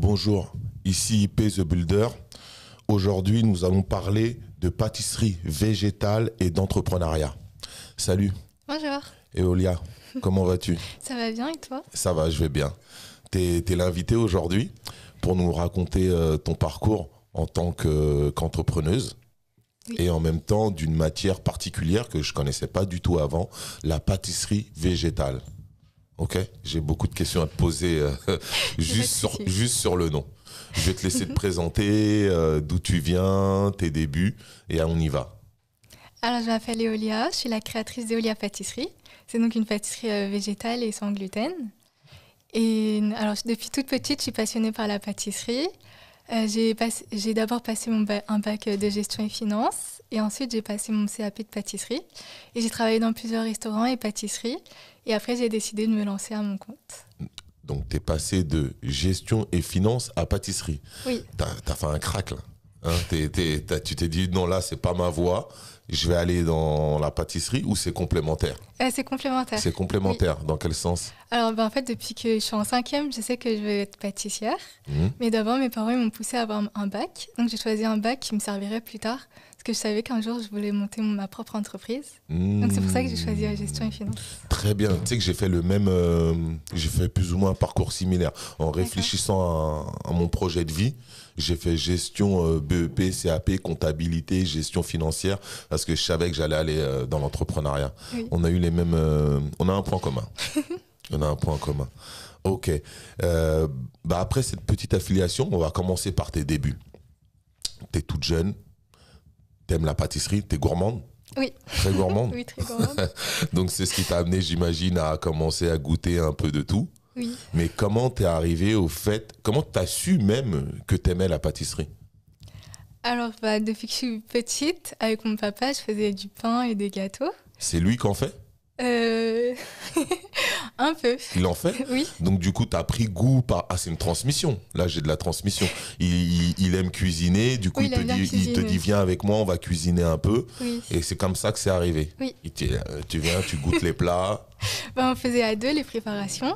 Bonjour, ici IP The Builder. Aujourd'hui, nous allons parler de pâtisserie végétale et d'entrepreneuriat. Salut. Bonjour. Eolia, comment vas-tu Ça va bien et toi Ça va, je vais bien. Tu es, l'invité aujourd'hui pour nous raconter euh, ton parcours en tant qu'entrepreneuse. et en même temps d'une matière particulière que je ne connaissais pas du tout avant, la pâtisserie végétale. Ok, j'ai beaucoup de questions à te poser euh, juste, sur, juste sur le nom. Je vais te laisser te présenter, euh, d'où tu viens, tes débuts, et on y va. Alors, je m'appelle Eolia, je suis la créatrice d'Eolia Pâtisserie. C'est donc une pâtisserie euh, végétale et sans gluten. Et alors, depuis toute petite, je suis passionnée par la pâtisserie. j'ai d'abord passé mon un bac de gestion et finance, et ensuite j'ai passé mon CAP de pâtisserie. Et j'ai travaillé dans plusieurs restaurants et pâtisseries. Et après, j'ai décidé de me lancer à mon compte. Donc, tu es passé de gestion et finance à pâtisserie. Oui. Tu as, fait un crack, là. Hein, tu t'es dit, non, là, c'est pas ma voie je vais aller dans la pâtisserie ou c'est complémentaire euh, C'est complémentaire. C'est complémentaire. Dans quel sens Alors, ben, en fait, depuis que je suis en cinquième, je sais que je vais être pâtissière. Mmh. Mais d'abord, mes parents m'ont poussé à avoir un bac. Donc, j'ai choisi un bac qui me servirait plus tard. Parce que je savais qu'un jour, je voulais monter ma propre entreprise. Donc, c'est pour ça que j'ai mmh. choisi la gestion et finance. Très bien. Tu sais que j'ai fait le même. Euh, j'ai fait plus ou moins un parcours similaire. En réfléchissant à mon projet de vie, j'ai fait gestion euh, BEP, CAP, comptabilité, gestion financière, parce que je savais que j'allais aller euh, dans l'entrepreneuriat. On a eu les mêmes. Euh, on a un point commun. on a un point commun. Ok. bah après cette petite affiliation, on va commencer par tes débuts. T'es toute jeune, t'aimes la pâtisserie, t'es gourmande. Oui. Très gourmande. oui, très gourmande. Donc c'est ce qui t'a amené, j'imagine, à commencer à goûter un peu de tout. Mais comment t'es arrivé au fait, comment t'as su même que t'aimais la pâtisserie Alors, bah, depuis que je suis petite, avec mon papa, je faisais du pain et des gâteaux. C'est lui qui en fait euh, un peu. Il en fait Oui. Donc du coup, tu as pris goût par... Ah, c'est une transmission. Là, j'ai de la transmission. Il, aime cuisiner, du coup, il, te dit, il, viens avec moi, on va cuisiner un peu. Et c'est comme ça que c'est arrivé. Oui. Euh, tu viens, tu goûtes les plats. Ben, on faisait à deux les préparations.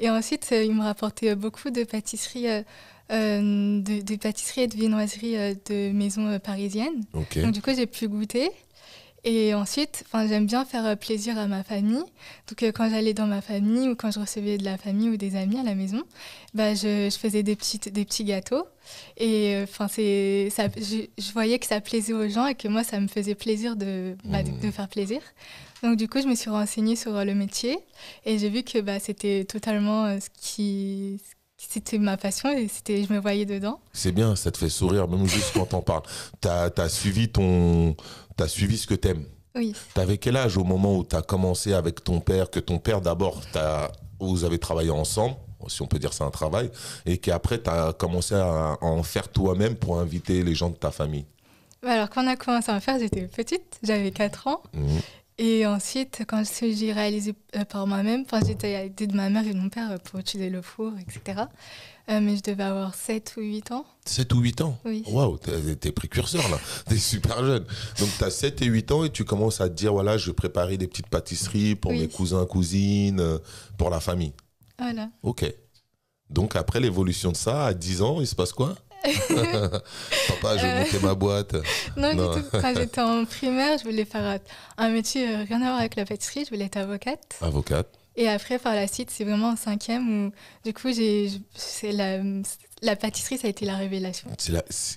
Et ensuite, euh, il me rapportait beaucoup de pâtisseries. de, et de viennoiserie de maisons parisiennes. Donc du coup, j'ai pu goûter. Et ensuite, j'aime bien faire euh, plaisir à ma famille. Donc, euh, quand j'allais dans ma famille ou quand je recevais de la famille ou des amis à la maison, bah, je, faisais des, petites, des petits gâteaux. Et euh, enfin, c'est ça, je, voyais que ça plaisait aux gens et que moi, ça me faisait plaisir de, bah, de, mmh. faire plaisir. Donc, du coup, je me suis renseignée sur le métier et j'ai vu que bah, c'était totalement ce qui, c'était ma passion et c'était je me voyais dedans. C'est bien, ça te fait sourire même juste quand t'en parle T'as as suivi ton tu as suivi ce que tu aimes. Oui. Tu avais quel âge au moment où tu as commencé avec ton père, que ton père d'abord, vous avez travaillé ensemble, si on peut dire c'est un travail, et qu'après tu as commencé à en faire toi-même pour inviter les gens de ta famille bah, Alors quand on a commencé à en faire, j'étais petite, j'avais 4 ans. Mhm. Et ensuite, quand j'ai réalisé euh, par moi-même, j'étais à de ma mère et de mon père pour utiliser le four, etc. Euh, mais je devais avoir 7 ou 8 ans. 7 ou 8 ans Oui. Waouh, t'es précurseur là, t'es super jeune. Donc t'as 7 et 8 ans et tu commences à te dire voilà, je vais préparer des petites pâtisseries pour mes cousins, cousines, euh, pour la famille. Voilà. Ok. Donc après l'évolution de ça, à 10 ans, il se passe quoi Papa, je vais euh, ma boîte. Non, du tout. j'étais en primaire, je voulais faire un métier rien à voir avec la pâtisserie, je voulais être avocate. Avocate. Et après, par la suite, c'est vraiment en cinquième où, du coup, j'ai, la, la pâtisserie, ça a été la révélation.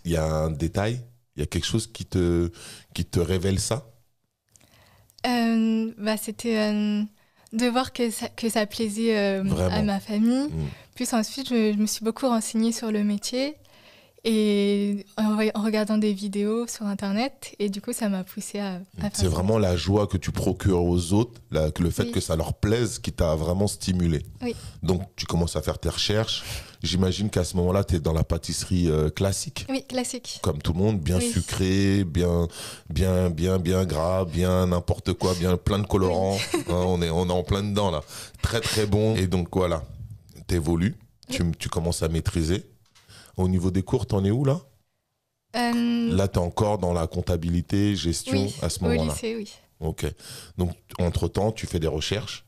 Il y a un détail Il y a quelque chose qui te, qui te révèle ça euh, bah, C'était euh, de voir que ça, que ça plaisait euh, à ma famille. Mm. Puis ensuite, je, je, me suis beaucoup renseignée sur le métier et en, regardant des vidéos sur internet et du coup ça m'a poussé à, à c'est vraiment la joie que tu procures aux autres la, le fait que ça leur plaise qui t'a vraiment stimulé oui. donc tu commences à faire tes recherches j'imagine qu'à ce moment là tu es dans la pâtisserie euh, classique oui classique comme tout le monde bien sucré bien bien bien bien gras bien n'importe quoi bien plein de colorants hein, on est on est en plein dedans là très très bon et donc voilà tu tu, tu commences à maîtriser au niveau des cours, t'en es où là euh, Là, t'es encore dans la comptabilité, gestion à ce moment-là. oui. Ok. Donc, entre-temps, tu fais des recherches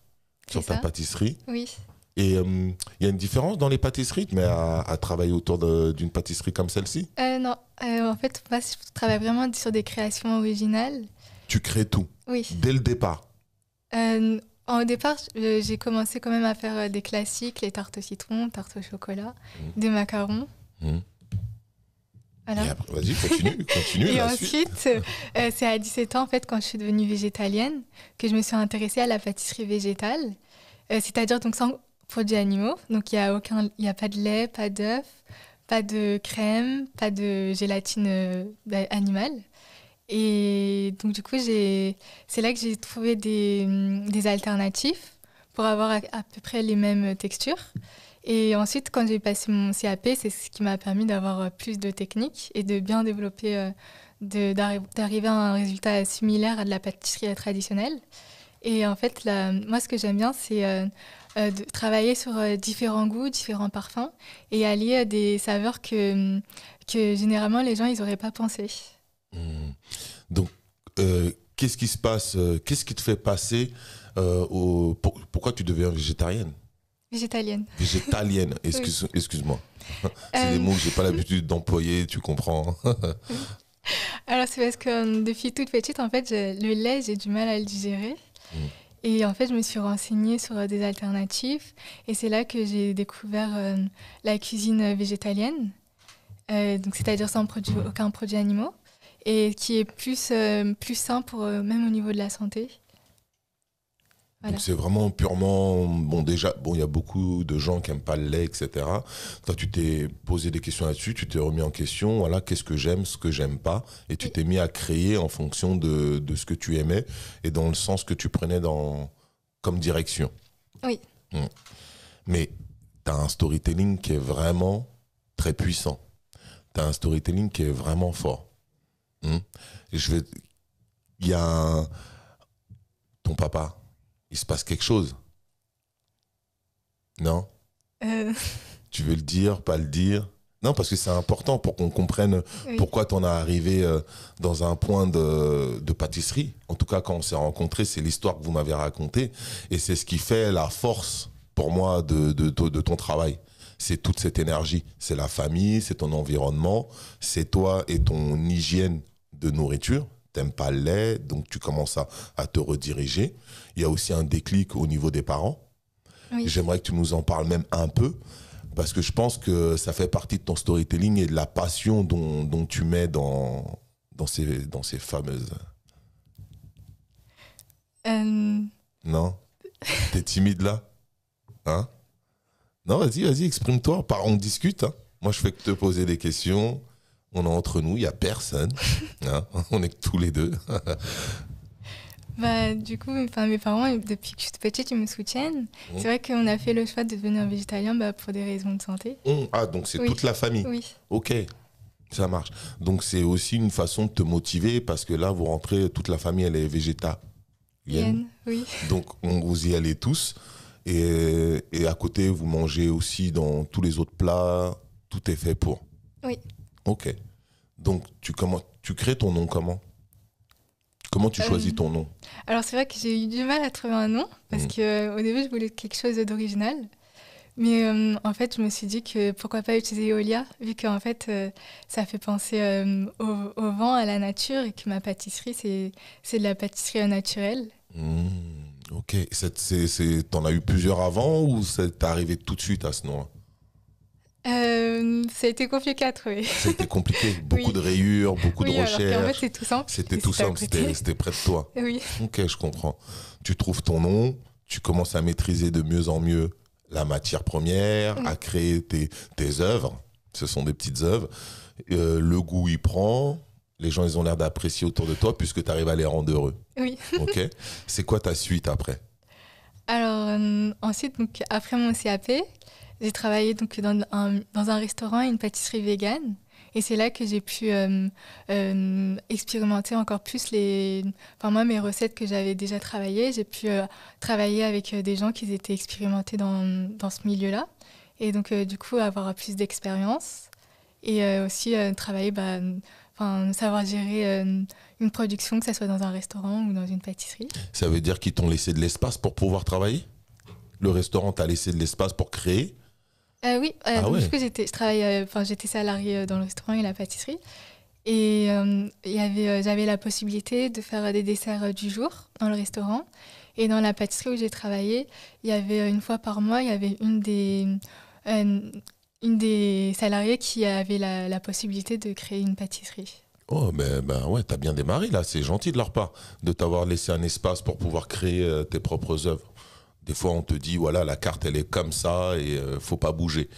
sur ta pâtisserie. Oui. Et il euh, y a une différence dans les pâtisseries, mais à, à travailler autour d'une pâtisserie comme celle-ci euh, Non, en fait, je travaille vraiment sur des créations originales. Tu crées tout Oui. Dès le départ Au départ, j'ai commencé quand même à faire des classiques, les tartes au citron, tartes au chocolat, mmh. des macarons. Hmm. Vas-y, continue, et ensuite, euh, euh, c'est à 17 ans, en fait, quand je suis devenue végétalienne, que je me suis intéressée à la pâtisserie végétale, euh, c'est-à-dire donc sans produits animaux. Donc, il n'y a, aucun, a pas de lait, pas d'œuf, pas de crème, pas de gélatine bah, animale. Et donc, du coup, c'est là que j'ai trouvé des, des alternatifs pour avoir à, peu près les mêmes textures. Et ensuite, quand j'ai passé mon CAP, c'est ce qui m'a permis d'avoir euh, plus de techniques et de bien développer, euh, d'arriver à un résultat similaire à de la pâtisserie traditionnelle. Et en fait, moi, ce que j'aime bien, c'est euh, de travailler sur différents goûts, différents parfums et allier à des saveurs que, mm, que généralement les gens, ils n'auraient pas pensé. Mmh. Donc, qu'est-ce qui se passe Qu'est-ce qui te fait passer au... Pourquoi tu deviens végétarienne Végétalienne. Végétalienne, excuse, excuse-moi. C'est des euh, mots que j'ai pas l'habitude d'employer, tu comprends. Alors, c'est parce que euh, depuis toute petite, en fait, le lait, j'ai du mal à le digérer. Mm. Et en fait, je me suis renseignée sur euh, des alternatives. Et c'est là que j'ai découvert la cuisine végétalienne. donc, c'est-à-dire sans produit, aucun produit animaux. Et qui est plus, plus sain pour, même au niveau de la santé donc C'est vraiment purement bon déjà bon il y a beaucoup de gens qui aiment pas le lait etc. Toi tu t'es posé des questions là-dessus, tu t'es remis en question voilà qu'est-ce que j'aime, ce que j'aime pas et tu t'es mis à créer en fonction de, de, ce que tu aimais et dans le sens que tu prenais dans comme direction. Oui. Mmh. Mais tu as un storytelling qui est vraiment très puissant. Tu as un storytelling qui est vraiment fort. Mmh. Je vais il y a un... ton papa il se passe quelque chose. Non euh. Tu veux le dire, pas le dire Non, parce que c'est important pour qu'on comprenne pourquoi tu en es arrivé euh, dans un point de, pâtisserie. En tout cas, quand on s'est rencontrés, c'est l'histoire que vous m'avez racontée. Et c'est ce qui fait la force, pour moi, de ton travail. C'est toute cette énergie. C'est la famille, c'est ton environnement, c'est toi et ton hygiène de nourriture, t'aimes pas le donc tu commences à, te rediriger. Il y a aussi un déclic au niveau des parents. J'aimerais que tu nous en parles même un peu, parce que je pense que ça fait partie de ton storytelling et de la passion dont, tu mets dans, dans, ces, dans ces fameuses... Euh. Non T'es timide là Hein Non, vas-y, vas-y, exprime-toi, on discute. Hein. Moi, je fais que te poser des questions. On est entre nous, il n'y a personne. Hein, on est que tous les deux. bah, du coup, enfin, mes parents, depuis que je suis petite, ils me soutiennent. Mmh. C'est vrai qu'on a fait le choix de devenir végétalien bah, pour des raisons de santé. Mmh. Ah, donc c'est toute la famille Oui. Ok, ça marche. Donc c'est aussi une façon de te motiver parce que là, vous rentrez, toute la famille, elle est végéta. oui. Donc on, vous y allez tous. Et, et à côté, vous mangez aussi dans tous les autres plats. Tout est fait pour. Oui. Ok. Donc, tu, comment, tu crées ton nom comment Comment tu choisis euh, ton nom Alors, c'est vrai que j'ai eu du mal à trouver un nom parce mm. que qu'au euh, début, je voulais quelque chose d'original. Mais euh, en fait, je me suis dit que pourquoi pas utiliser Eolia, vu qu'en fait, ça fait penser au, vent, à la nature, et que ma pâtisserie, c'est de la pâtisserie naturelle. Mmh, ok. T'en as eu plusieurs avant ou c'est arrivé tout de suite à ce nom euh, ça a été compliqué à trouver. C'était compliqué. Beaucoup de rayures, beaucoup de recherches. En fait, c'est tout simple. C'était tout simple. C'était près de toi. Oui. Ok, je comprends. Tu trouves ton nom, tu commences à maîtriser de mieux en mieux la matière première, à créer tes, œuvres. Ce sont des petites œuvres. Euh, le goût y prend. Les gens, ils ont l'air d'apprécier autour de toi puisque tu arrives à les rendre heureux. Oui. Ok. c'est quoi ta suite après Alors, euh, ensuite, donc, après mon CAP, j'ai travaillé donc dans un, restaurant et une pâtisserie vegan. Et c'est là que j'ai pu euh, euh, expérimenter encore plus les, enfin moi mes recettes que j'avais déjà travaillées. J'ai pu euh, travailler avec des gens qui étaient expérimentés dans, dans ce milieu-là. Et donc du coup avoir plus d'expérience et aussi travailler, bah, enfin savoir gérer une production, que ce soit dans un restaurant ou dans une pâtisserie. Ça veut dire qu'ils t'ont laissé de l'espace pour pouvoir travailler Le restaurant t'a laissé de l'espace pour créer euh, Oui, euh, ah j'étais, euh, j'étais salariée euh, dans le restaurant et la pâtisserie. Et j'avais la possibilité de faire des desserts du jour dans le restaurant. Et dans la pâtisserie où j'ai travaillé, il y avait une fois par mois, il y avait une des, une, des salariées qui avait la, possibilité de créer une pâtisserie. Oh, ben, ben ouais, t'as bien démarré là, c'est gentil de leur part de t'avoir laissé un espace pour pouvoir créer tes propres œuvres. Des fois, on te dit, voilà, la carte, elle est comme ça et ne euh, faut pas bouger.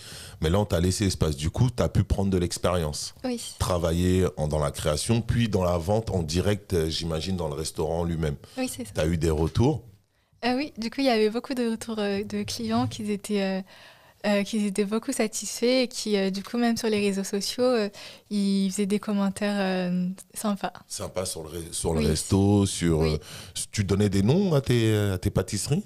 Mais là, on t'a laissé espace. Du coup, tu as pu prendre de l'expérience. Oui. Travailler dans la création, puis dans la vente en direct, euh, j'imagine, dans le restaurant lui-même. Oui, c'est ça. Tu as eu des retours euh, Oui, du coup, il y avait beaucoup de retours euh, de clients qui étaient. qui étaient beaucoup satisfaits et qui, du coup, même sur les réseaux sociaux, ils faisaient des commentaires sympas. Sympas sur le, sur le resto, sur. tu donnais des noms à tes, à tes pâtisseries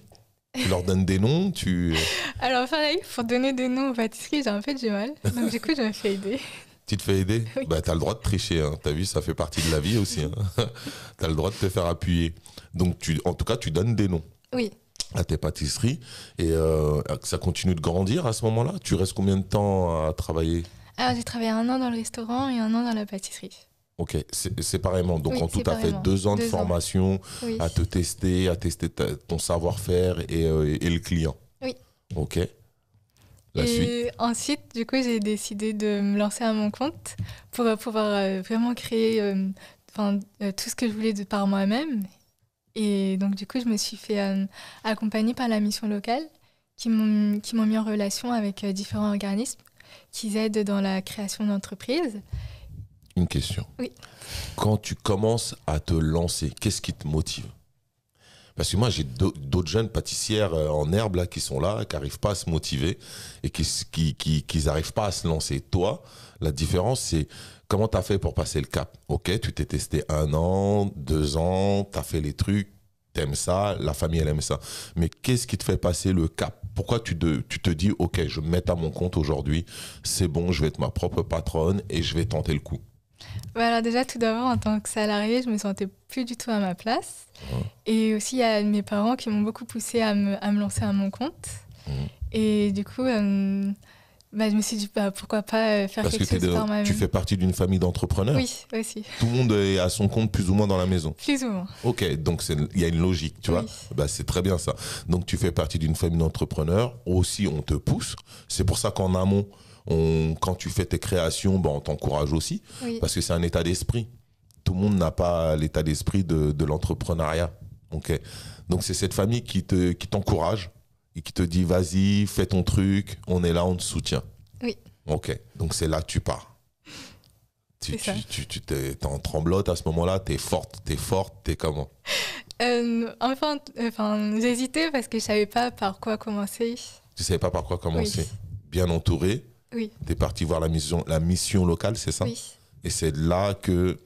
tu leur donnes des noms tu... Alors pareil, pour donner des noms aux pâtisseries, j'ai un peu du mal. Donc du coup, je me fais aider. Tu te fais aider oui. Bah, as le droit de tricher. Hein. as vu, ça fait partie de la vie aussi. Hein. as le droit de te faire appuyer. Donc, tu, en tout cas, tu donnes des noms. Oui. À tes pâtisseries. Et euh, ça continue de grandir à ce moment-là Tu restes combien de temps à travailler Alors, j'ai travaillé un an dans le restaurant et un an dans la pâtisserie. Ok, séparément. Donc en tout à fait deux ans de formation à te tester, à tester ton savoir-faire euh, et, et, le client. Oui. Ok. La suite. ensuite, du coup, j'ai décidé de me lancer à mon compte pour euh, pouvoir euh, vraiment créer tout ce que je voulais de par moi-même. Et donc du coup, je me suis fait accompagner par la mission locale qui m'ont mis en relation avec différents organismes qui aident dans la création d'entreprises une question. Quand tu commences à te lancer, qu'est-ce qui te motive parce que moi, j'ai d'autres jeunes pâtissières euh, en herbe là, qui sont là, qui n'arrivent pas à se motiver et qui n'arrivent qui, pas à se lancer. Toi, la différence, c'est comment tu as fait pour passer le cap Ok, tu t'es testé un an, deux ans, tu as fait les trucs, tu aimes ça, la famille, elle aime ça. Mais qu'est-ce qui te fait passer le cap Pourquoi tu te, tu te dis, ok, je me mets à mon compte aujourd'hui, c'est bon, je vais être ma propre patronne et je vais tenter le coup bah alors déjà, tout d'abord, en tant que salariée, je me sentais plus du tout à ma place. Et aussi, il y a mes parents qui m'ont beaucoup poussé à me, lancer à mon compte. Et du coup, euh, bah, je me suis dit, bah, pourquoi pas euh, faire quelque que chose de, Parce que Tu fais partie d'une famille d'entrepreneurs Oui, aussi. Tout le monde est à son compte plus ou moins dans la maison Plus ou moins. Ok, donc il y a une logique, tu vois C'est très bien ça. Donc tu fais partie d'une famille d'entrepreneurs. Aussi, on te pousse. C'est pour ça qu'en amont quand tu fais tes créations, ben, on t'encourage aussi, parce que c'est un état d'esprit. Tout le monde n'a pas l'état d'esprit de, l'entrepreneuriat. Ok, Donc c'est cette famille qui te qui t'encourage et qui te dit vas-y, fais ton truc, on est là, on te soutient. Oui. Ok. Donc c'est là que tu pars. Tu, tu, tu, tu en tremblote à ce moment-là, tu es forte, tu es forte, es comment euh, Enfin, enfin j'hésitais parce que je savais pas par quoi commencer. Tu savais pas par quoi commencer Bien entouré. Oui. Tu es parti voir la mission, la mission locale, c'est ça Oui. Et c'est là que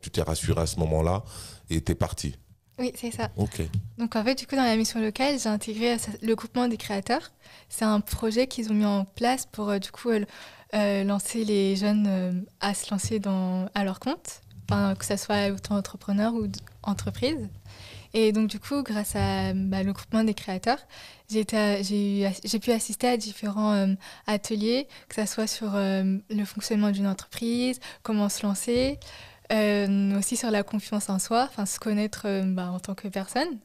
tu t'es rassuré à ce moment-là et tu es parti. Oui, c'est ça. Ok. Donc en fait, du coup, dans la mission locale, j'ai intégré le groupement des créateurs. C'est un projet qu'ils ont mis en place pour euh, du coup euh, euh, lancer les jeunes à se lancer à leur compte, que ce soit autant entrepreneur ou entreprise. Et donc, du coup, grâce à bah, le groupement des créateurs, j'ai pu assister à différents euh, ateliers, que ce soit sur euh, le fonctionnement d'une entreprise, comment se lancer, euh, aussi sur la confiance en soi, enfin se connaître bah, en tant que personne.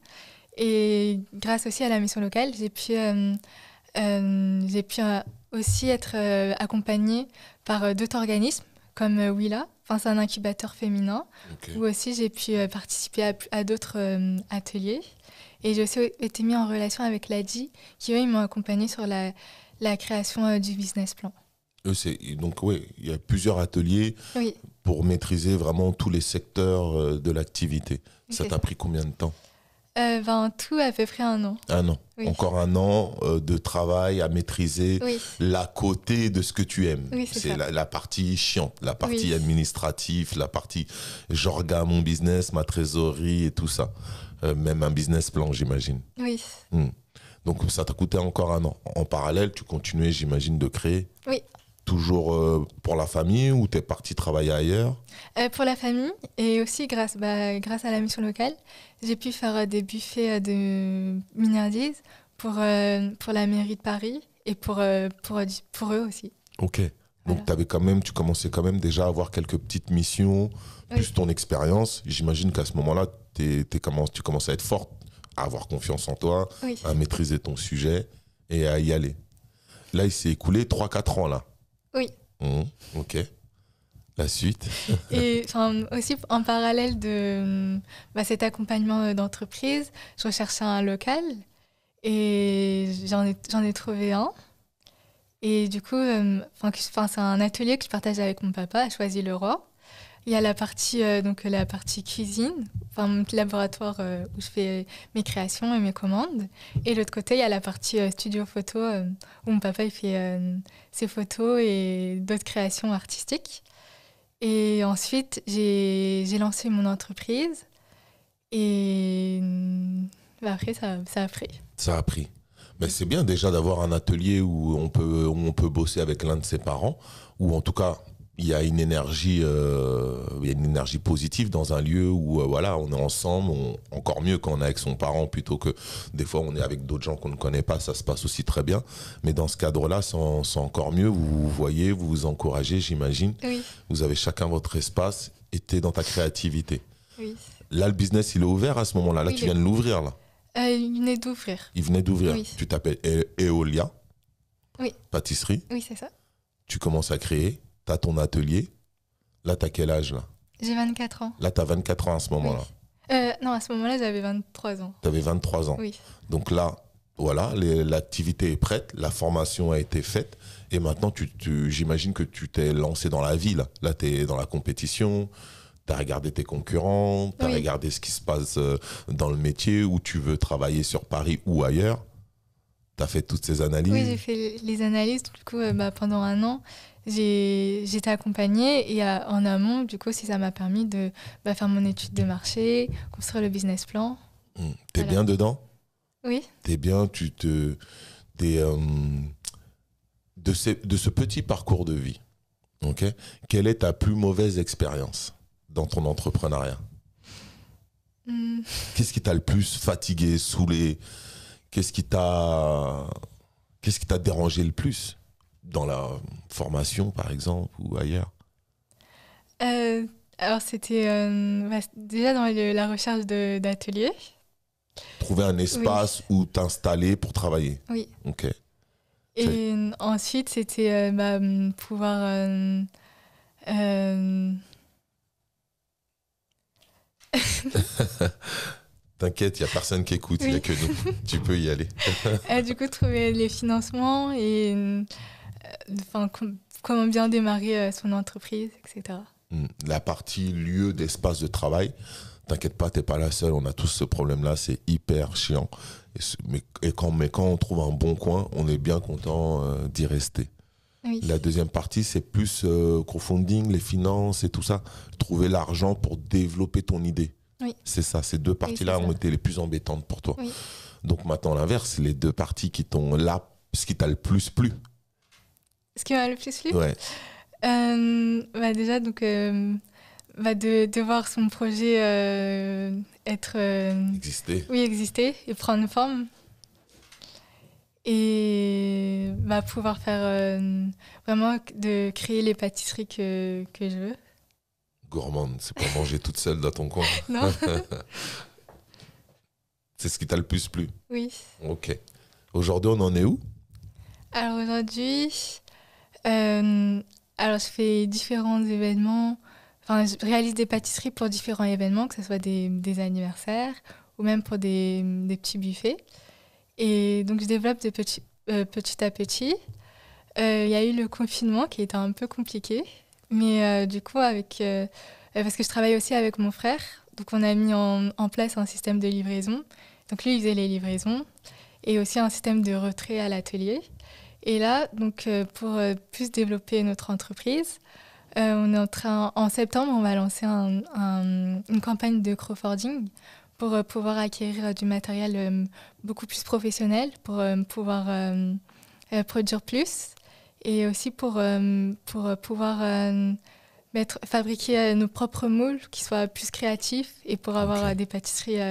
Et grâce aussi à la mission locale, j'ai pu, j'ai pu aussi être accompagnée par d'autres organismes comme euh, Willa, enfin, c'est un incubateur féminin, où aussi j'ai pu euh, participer à, d'autres euh, ateliers. Et j'ai aussi été mis en relation avec l'ADI, qui eux, m'ont accompagné sur la, création du business plan. Donc oui, il y a plusieurs ateliers pour maîtriser vraiment tous les secteurs de l'activité. Ça t'a pris combien de temps euh, ben, tout avait peu un an. Un an. Encore un an euh, de travail à maîtriser la côté de ce que tu aimes. c'est la, partie chiante, la partie administrative, la partie j'orga mon business, ma trésorerie et tout ça. Euh, même un business plan, j'imagine. Oui. Hmm. Donc ça t'a coûté encore un an. En parallèle, tu continuais, j'imagine, de créer. Oui toujours euh, pour la famille ou tu es parti travailler ailleurs euh, Pour la famille et aussi grâce, bah, grâce à la mission locale, j'ai pu faire euh, des buffets de minardises pour, pour la mairie de Paris et pour, pour, eux aussi. Ok. Donc tu avais quand même, tu commençais quand même déjà à avoir quelques petites missions, plus ton expérience. J'imagine qu'à ce moment-là, tu commences à être forte, à avoir confiance en toi, à maîtriser ton sujet et à y aller. Là, il s'est écoulé 3-4 ans là. Oui. Mmh, ok. La suite. et aussi en parallèle de mmh, bah, cet accompagnement euh, d'entreprise, je recherchais un local et j'en ai, ai, trouvé un. Et du coup, euh, c'est un atelier que je partage avec mon papa a Choisy le Roi. Il y a la partie, euh, donc, la partie cuisine, enfin mon laboratoire euh, où je fais euh, mes créations et mes commandes. Et de l'autre côté, il y a la partie studio photo où mon papa il fait ses photos et d'autres créations artistiques. Et ensuite, j'ai lancé mon entreprise. Et bah, après, ça, ça a pris. Ça a pris. Mais c'est bien déjà d'avoir un atelier où on peut, où on peut bosser avec l'un de ses parents, ou en tout cas il y a une énergie euh, une énergie positive dans un lieu où euh, voilà on est ensemble encore mieux quand on est avec son parent plutôt que des fois on est avec d'autres gens qu'on ne connaît pas ça se passe aussi très bien mais dans ce cadre là c'est encore mieux vous vous voyez vous vous encouragez j'imagine vous avez chacun votre espace et es dans ta créativité là le business il est ouvert à ce moment là là tu viens de l'ouvrir là euh, il venait d'ouvrir tu t'appelles Eolia oui pâtisserie oui c'est ça tu commences à créer ton atelier. Là, tu as quel âge là J'ai 24 ans. Là, tu as 24 ans à ce moment-là. Euh, non, à ce moment-là, j'avais 23 ans. Tu avais 23 ans. Oui. Donc là, voilà, l'activité est prête, la formation a été faite. Et maintenant, tu, tu j'imagine que tu t'es lancé dans la vie. Là, là tu es dans la compétition, tu as regardé tes concurrents, tu as regardé ce qui se passe euh, dans le métier, où tu veux travailler sur Paris ou ailleurs. Tu as fait toutes ces analyses. Oui, j'ai fait les analyses du coup, euh, bah, pendant un an j'étais accompagnée et euh, en amont, du coup, si ça m'a permis de bah, faire mon étude de marché, construire le business plan. tu hmm. T'es bien dedans Oui. T'es bien, tu te. Euh, de, ce, de ce petit parcours de vie, quelle est ta plus mauvaise expérience dans ton entrepreneuriat hmm. Qu'est-ce qui t'a le plus fatigué, saoulé Qu'est-ce qui t'a qu'est-ce qui t'a dérangé le plus dans la formation, par exemple, ou ailleurs euh, Alors, c'était euh, bah, déjà dans la recherche d'ateliers. Trouver un espace où t'installer pour travailler. Oui. Ok. Et ensuite, c'était euh, bah, pouvoir. T'inquiète, il n'y a personne qui écoute, il n'y a que nous. tu peux y aller. du coup, trouver les financements et comment bien démarrer euh, son entreprise, etc. Hmm. La partie lieu d'espace de travail, t'inquiète pas, t'es pas la seule, on a tous ce problème-là, c'est hyper chiant. Et, mais, quand, mais quand on trouve un bon coin, on est bien content euh, d'y rester. La deuxième partie, c'est plus euh, crowdfunding, les finances et tout ça. Trouver l'argent pour développer ton idée. C'est ça, ces deux parties-là ont été les plus embêtantes pour toi. Donc maintenant, l'inverse, les deux parties qui t'ont là, ce qui t'a le plus plu. Ce qui m'a le plus plu ouais. Euh, bah Déjà, donc, euh, bah de, voir son projet euh, être. Euh, exister. Oui, exister et prendre forme. Et bah, pouvoir faire vraiment de créer les pâtisseries que, que je veux. Gourmande, c'est pas manger toute seule dans ton coin. Non. c'est ce qui t'a le plus plu Oui. Ok. Aujourd'hui, on en est où Alors aujourd'hui, euh, alors, je fais différents événements. Enfin, je réalise des pâtisseries pour différents événements, que ce soit des, anniversaires ou même pour des, petits buffets. Et donc, je développe euh, petit à petit. Euh, il y a eu le confinement qui était un peu compliqué. Mais du coup, avec, parce que je travaille aussi avec mon frère, donc on a mis en, en place un système de livraison. Donc lui, il faisait les livraisons et aussi un système de retrait à l'atelier. Et là, donc, euh, pour euh, plus développer notre entreprise, euh, on est en en septembre, on va lancer une campagne de crowdfunding pour pouvoir acquérir du matériel beaucoup plus professionnel, pour pouvoir produire plus et aussi pour, pour pouvoir mettre, fabriquer nos propres moules qui soient plus créatifs et pour avoir des pâtisseries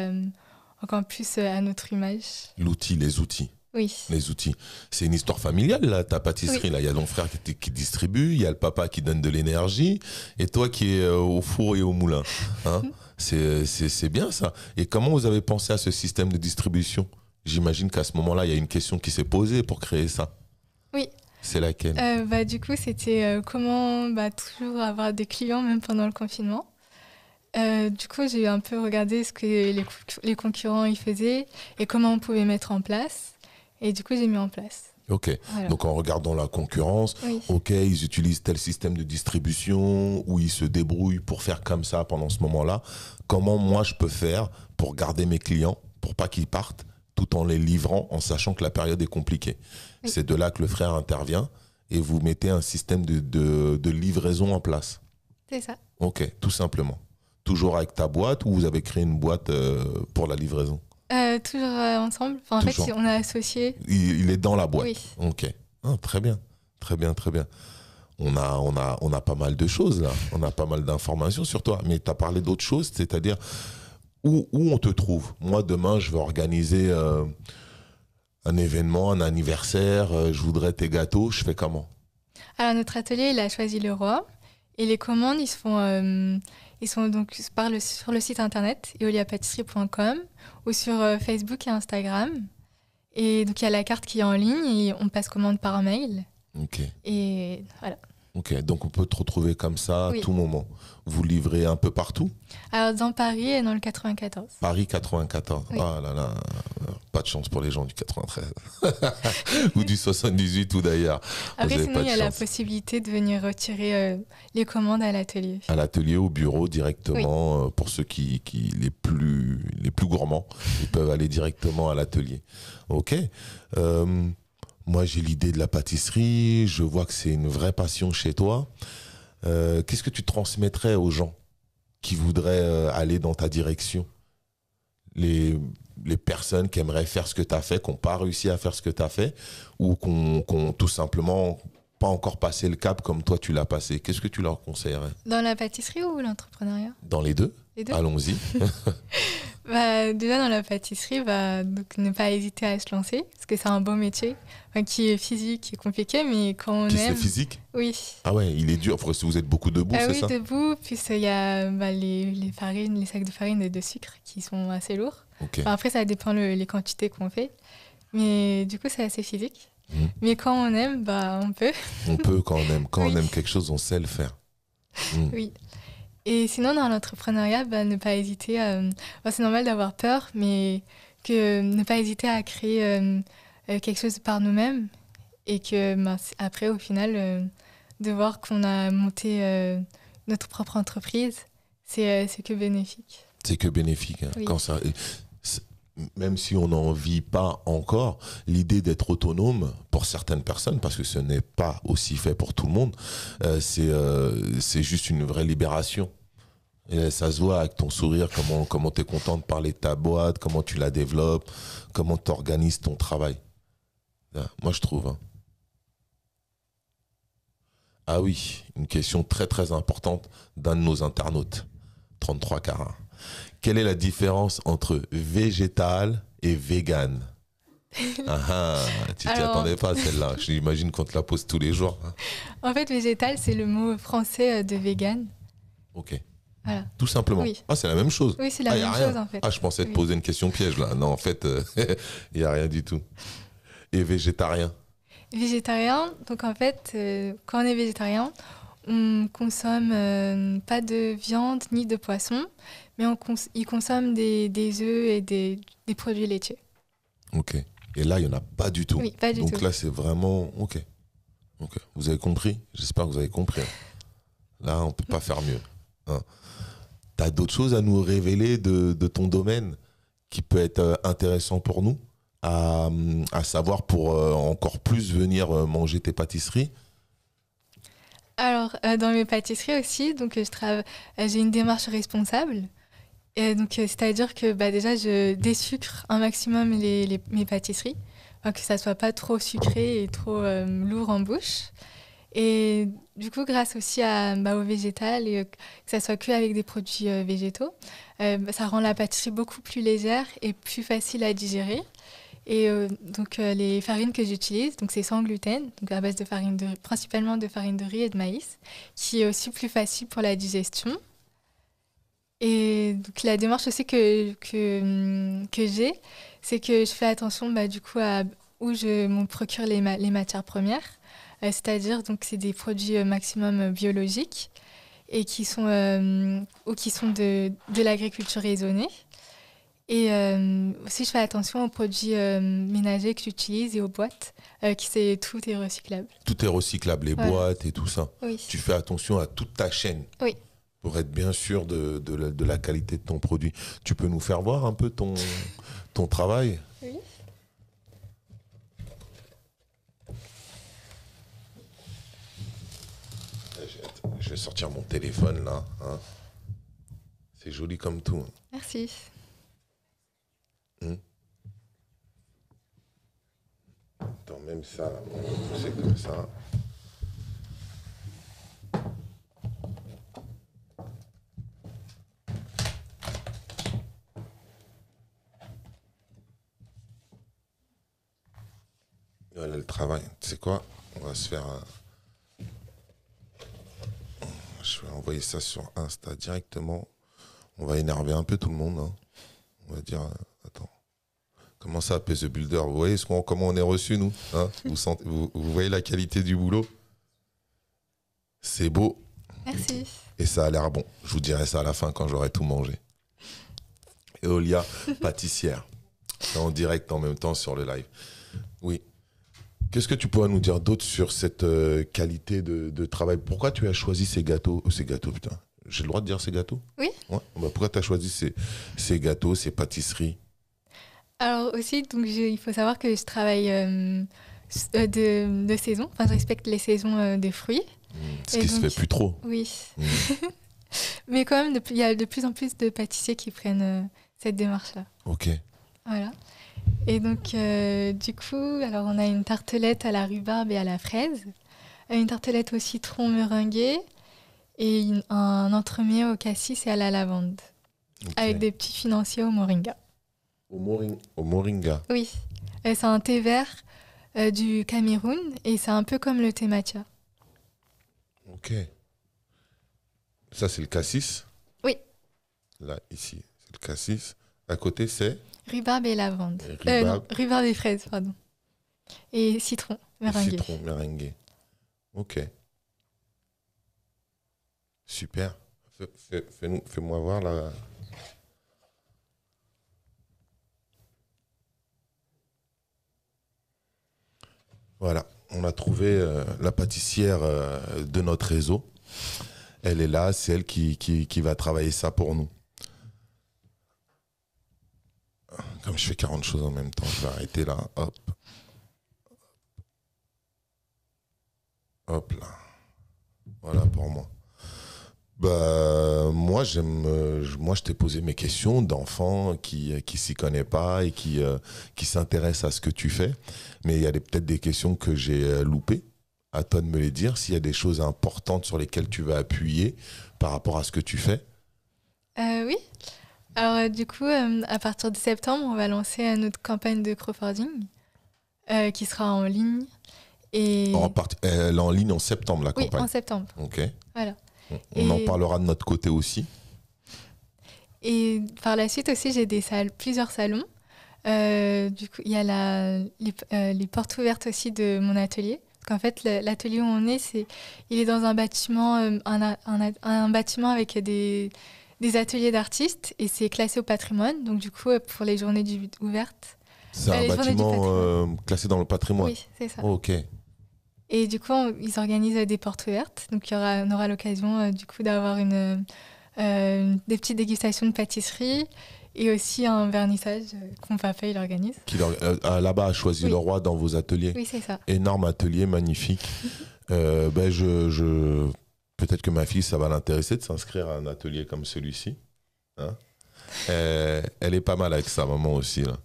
encore plus à notre image. L'outil, les outils. Oui. Les outils. C'est une histoire familiale, là, ta pâtisserie. Là, il y a ton frère qui, distribue, il y a le papa qui donne de l'énergie, et toi qui es euh, au four et au moulin. Hein. c'est bien ça. Et comment vous avez pensé à ce système de distribution J'imagine qu'à ce moment-là, il y a une question qui s'est posée pour créer ça. Oui. C'est laquelle euh, bah, Du coup, c'était euh, comment bah, toujours avoir des clients, même pendant le confinement. du coup, j'ai un peu regardé ce que les, les concurrents y faisaient et comment on pouvait mettre en place. Et du coup, j'ai mis en place. Ok. Donc en regardant la concurrence, ok, ils utilisent tel système de distribution ou ils se débrouillent pour faire comme ça pendant ce moment-là. Comment moi je peux faire pour garder mes clients, pour pas qu'ils partent, tout en les livrant en sachant que la période est compliquée. C'est de là que le frère intervient et vous mettez un système de, de, livraison en place. C'est ça. Ok, tout simplement. Toujours avec ta boîte ou vous avez créé une boîte euh, pour la livraison euh, toujours euh, ensemble. en fait, on a associé. Il, est dans la boîte. Oui. Ok. Ah, très bien, très bien, très bien. On a, on, a, on a pas mal de choses là, on a pas mal d'informations sur toi, mais tu as parlé d'autres choses, c'est-à-dire où, où, on te trouve. Moi, demain, je vais organiser euh, un événement, un anniversaire, je voudrais tes gâteaux, je fais comment Alors, notre atelier, il a choisi le roi, et les commandes, ils se font ils sont donc sur le site internet eoliapâtisserie.com ou sur euh, Facebook et Instagram. Et donc il y a la carte qui est en ligne et on passe commande par mail. Ok. Et voilà. Ok, donc on peut te retrouver comme ça à tout moment. Vous livrez un peu partout Alors euh, dans Paris et dans le 94. Paris 94. Ah là là, pas de chance pour les gens du 93 ou du 78 ou d'ailleurs. Après sinon il y a la possibilité de venir retirer euh, les commandes à l'atelier. À l'atelier, au bureau directement. Euh, pour ceux qui, qui, les plus les plus gourmands, ils peuvent aller directement à l'atelier. Ok moi j'ai l'idée de la pâtisserie, je vois que c'est une vraie passion chez toi. Euh, qu'est-ce que tu transmettrais aux gens qui voudraient euh, aller dans ta direction les, les personnes qui aimeraient faire ce que tu as fait, qui n'ont pas réussi à faire ce que tu as fait, ou qui n'ont tout simplement pas encore passé le cap comme toi tu l'as passé. Qu'est-ce que tu leur conseillerais Dans la pâtisserie ou l'entrepreneuriat Dans les deux. Allons-y. Bah, déjà, dans la pâtisserie, bah, donc, ne pas hésiter à se lancer, parce que c'est un beau métier qui est physique, et compliqué, mais quand on qui aime... C'est physique Oui. Ah ouais, il est dur, si vous êtes beaucoup debout, ah c'est oui, ça debout, puis il y a bah, les, farines, les sacs de farine et de sucre qui sont assez lourds. après, ça dépend le, les quantités qu'on fait, mais du coup, c'est assez physique. Mmh. Mais quand on aime, bah, on peut. On peut quand on aime. Quand on aime quelque chose, on sait le faire. Mmh. Oui. Et sinon, dans l'entrepreneuriat, ben, ne pas hésiter. À... Euh, c'est normal d'avoir peur, mais que euh, ne pas hésiter à créer euh, quelque chose par nous-mêmes et que ben, après, au final, de voir qu'on a monté notre propre entreprise, c'est que bénéfique. C'est que bénéfique. Hein, quand ça même si on n'en vit pas encore, l'idée d'être autonome pour certaines personnes, parce que ce n'est pas aussi fait pour tout le monde, euh, euh, c'est juste une vraie libération. Et ça se voit avec ton sourire, comment comment es content de parler de ta boîte, comment tu la développes, comment tu organises ton travail. Ah, moi, je trouve. Hein. Ah oui, une question très très importante d'un de nos internautes, 33 carats. Quelle est la différence entre végétal et vegan ah, ah, tu t'y attendais pas celle-là. J'imagine qu'on te la pose tous les jours. Hein. En fait, végétal, c'est le mot français euh, de vegan. Ok. Voilà. Tout simplement. Ah, c'est la même chose. Oui, c'est la ah, même chose en fait. Ah, je pensais te poser une question piège là. Non, en fait, il euh, n'y a rien du tout. Et végétarien Végétarien, donc en fait, euh, quand on est végétarien, on consomme euh, pas de viande ni de poisson, mais ils consomment des, œufs et des, produits laitiers. Ok. Et là, il n'y en a pas du tout. Oui, pas du Donc là, c'est vraiment. Ok. Ok. Vous avez compris J'espère que vous avez compris. Hein. Là, on ne peut pas faire mieux. Hein. Tu as d'autres choses à nous révéler de, ton domaine qui peut être euh, intéressant pour nous à, savoir pour euh, encore plus venir manger tes pâtisseries alors, euh, dans mes pâtisseries aussi, donc euh, je euh, j'ai une démarche responsable. Et donc, c'est-à-dire que bah, déjà, je dé-sucre un maximum mes pâtisseries, hein, que ça ne soit pas trop sucré et trop lourd en bouche. Et du coup, grâce aussi à, bah, au végétal et que ça soit que avec des produits végétaux, bah, ça rend la pâtisserie beaucoup plus légère et plus facile à digérer. Et euh, donc euh, les farines que j'utilise, donc c'est sans gluten, donc à base de farine de principalement de farine de riz et de maïs, qui est aussi plus facile pour la digestion. Et donc la démarche aussi que, que, hum, que j'ai, c'est que je fais attention bah, du coup à où je me procure les, matières premières, euh, c'est-à-dire donc c'est des produits maximum biologiques et qui sont ou qui sont de, de l'agriculture raisonnée. Et euh, aussi, je fais attention aux produits euh, ménagers que j'utilise et aux boîtes, euh, qui c'est tout est recyclable. Tout est recyclable, les boîtes et tout ça. Tu fais attention à toute ta chaîne. Oui. Pour être bien sûr de, la, qualité de ton produit. Tu peux nous faire voir un peu ton, ton travail Oui. Je vais sortir mon téléphone là. Hein. C'est joli comme tout. Hein. Merci. Hmm. Attends, même ça, là, on comme ça. Voilà hein. le travail. C'est quoi On va se faire. Euh, je vais envoyer ça sur Insta directement. On va énerver un peu tout le monde. Hein. On va dire. Euh, attends. Comment ça, Pays Builder Vous voyez comment on est reçu, nous hein vous, vous, voyez la qualité du boulot C'est beau. Merci. Et ça a l'air bon. Je vous dirai ça à la fin quand j'aurai tout mangé. Eolia, pâtissière. en direct en même temps sur le live. Oui. Qu'est-ce que tu pourrais nous dire d'autre sur cette euh, qualité de, travail Pourquoi tu as choisi ces gâteaux euh, Ces gâteaux, putain. J'ai le droit de dire ces gâteaux Oui. Bah, pourquoi tu as choisi ces gâteaux, ces pâtisseries alors aussi, donc il faut savoir que je travaille euh, euh, de, saison. Enfin, je respecte les saisons euh, des fruits. Mmh. Ce qui se fait plus trop. Oui. Mmh. Mais quand même, il y a de plus en plus de pâtissiers qui prennent cette démarche-là. Ok. Voilà. Et donc, du coup, alors on a une tartelette à la rhubarbe et à la fraise, une tartelette au citron meringué et un entremets au cassis et à la lavande, avec des petits financiers au moringa. Au, moringa. Oui. Euh, c'est un thé vert euh, du Cameroun et c'est un peu comme le thé matcha. Ok. Ça, c'est le cassis Oui. Là, ici, c'est le cassis. À côté, c'est Rhubarbe et lavande. Euh, et fraises, pardon. Et citron meringué. citron meringué. Ok. Super. Fais-moi voir la, Voilà, on a trouvé euh, la pâtissière euh, de notre réseau. Elle est là, c'est elle qui, qui, va travailler ça pour nous. Comme je fais 40 choses en même temps, je vais arrêter là. Hop. Hop là. Voilà pour moi bah, moi, j'aime, euh, moi, je t'ai posé mes questions d'enfant qui euh, qui s'y connaît pas et qui euh, qui s'intéresse à ce que tu fais. Mais il y a peut-être des questions que j'ai loupées. À toi de me les dire. S'il y a des choses importantes sur lesquelles tu vas appuyer par rapport à ce que tu fais. oui. Alors du coup, à partir de septembre, on va lancer notre campagne de crowdfunding qui sera en ligne. Et... En Elle est en ligne en septembre, la campagne. Oui, en septembre. Ok. Voilà. On, en parlera de notre côté aussi. Et par la suite aussi, j'ai des salles, plusieurs salons. Euh, du coup, il y a euh, les, portes ouvertes aussi de mon atelier. Parce qu'en fait, l'atelier où on est, c'est, il est dans un bâtiment, euh, un, bâtiment avec des, ateliers d'artistes et c'est classé au patrimoine. Donc, du coup, pour les journées du, ouvertes. C'est un bâtiment classé dans le patrimoine. Oui, c'est ça. ok. Et du coup, ils organisent des portes ouvertes. Donc, il y aura, on aura l'occasion euh, du coup d'avoir euh, une, des petites dégustations de pâtisserie et aussi un vernissage euh, qu'on va faire, il organise. là-bas a choisi le roi dans vos ateliers. Oui, c'est ça. Énorme atelier, magnifique. ben je, Peut-être que ma fille, ça va l'intéresser de s'inscrire à un atelier comme celui-ci. Hein. elle est pas mal avec sa maman aussi, là,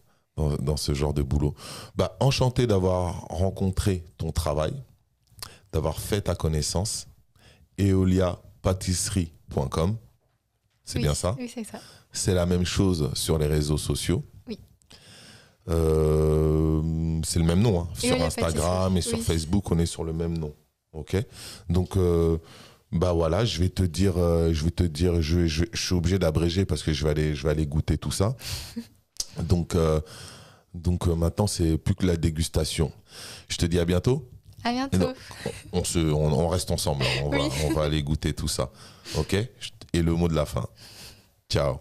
dans, ce genre de boulot. Bah, enchanté d'avoir rencontré ton travail d'avoir fait ta connaissance. eoliapatisserie.com. C'est bien ça Oui, c'est ça. C'est la même chose sur les réseaux sociaux. Oui. Euh, c'est le même nom. Hein. Sur Instagram et sur Facebook, on est sur le même nom. OK Donc. Euh, bah voilà, je vais te dire, euh, je vais te dire, je, je suis obligé d'abréger parce que je vais aller, je vais aller goûter tout ça. donc, donc maintenant c'est plus que la dégustation. Je te dis à bientôt. À bientôt. on, se, reste ensemble. On, va, on va aller goûter tout ça. OK Et le mot de la fin. Ciao.